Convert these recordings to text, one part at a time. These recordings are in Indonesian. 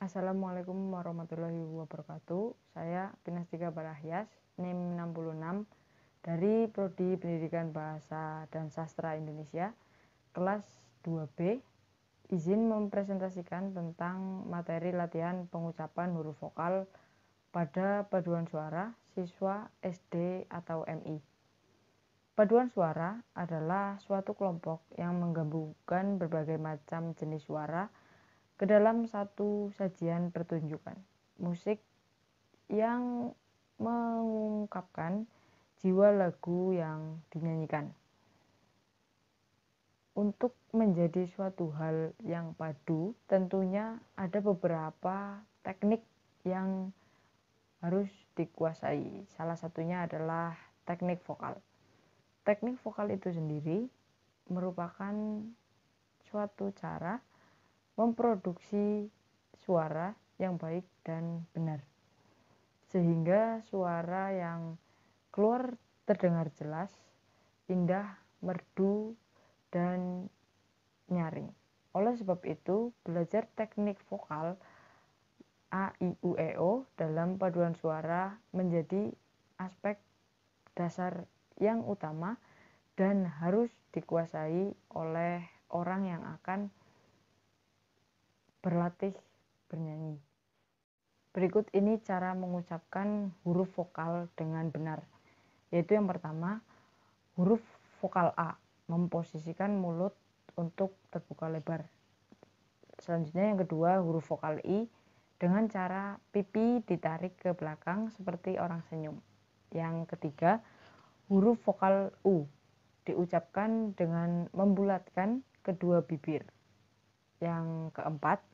Assalamualaikum warahmatullahi wabarakatuh. Saya Pinastika Barahyas, NIM 66 dari Prodi Pendidikan Bahasa dan Sastra Indonesia, kelas 2B. Izin mempresentasikan tentang materi latihan pengucapan huruf vokal pada paduan suara siswa SD atau MI. Paduan suara adalah suatu kelompok yang menggabungkan berbagai macam jenis suara ke dalam satu sajian pertunjukan musik yang mengungkapkan jiwa lagu yang dinyanyikan untuk menjadi suatu hal yang padu, tentunya ada beberapa teknik yang harus dikuasai. Salah satunya adalah teknik vokal. Teknik vokal itu sendiri merupakan suatu cara memproduksi suara yang baik dan benar, sehingga suara yang keluar terdengar jelas, indah, merdu, dan nyaring. Oleh sebab itu, belajar teknik vokal A, I, U, E, O dalam paduan suara menjadi aspek dasar yang utama dan harus dikuasai oleh orang yang akan berlatih bernyanyi. Berikut ini cara mengucapkan huruf vokal dengan benar, yaitu yang pertama, huruf vokal A, memposisikan mulut untuk terbuka lebar. Selanjutnya yang kedua, huruf vokal I, dengan cara pipi ditarik ke belakang seperti orang senyum. Yang ketiga, huruf vokal U, diucapkan dengan membulatkan kedua bibir. Yang keempat,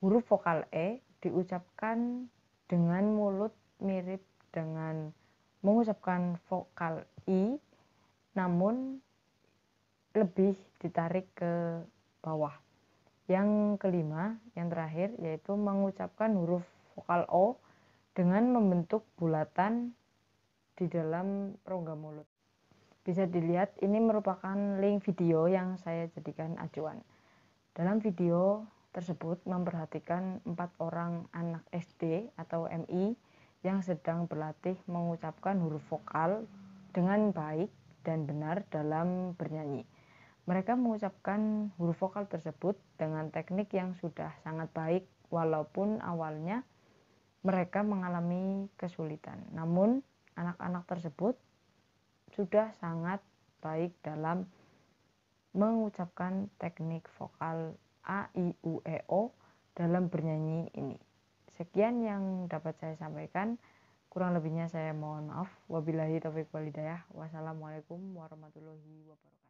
huruf vokal E diucapkan dengan mulut mirip dengan mengucapkan vokal I, namun lebih ditarik ke bawah. Yang kelima, yang terakhir yaitu mengucapkan huruf vokal O dengan membentuk bulatan di dalam rongga mulut. Bisa dilihat ini merupakan link video yang saya jadikan acuan. Dalam video tersebut memperhatikan empat orang anak SD atau MI yang sedang berlatih mengucapkan huruf vokal dengan baik dan benar dalam bernyanyi. Mereka mengucapkan huruf vokal tersebut dengan teknik yang sudah sangat baik walaupun awalnya mereka mengalami kesulitan. Namun anak-anak tersebut sudah sangat baik dalam mengucapkan teknik vokal A, I, U, E, O dalam bernyanyi ini. Sekian yang dapat saya sampaikan. Kurang lebihnya saya mohon maaf. Wabillahi taufiq walidayah. Wassalamualaikum warahmatullahi wabarakatuh.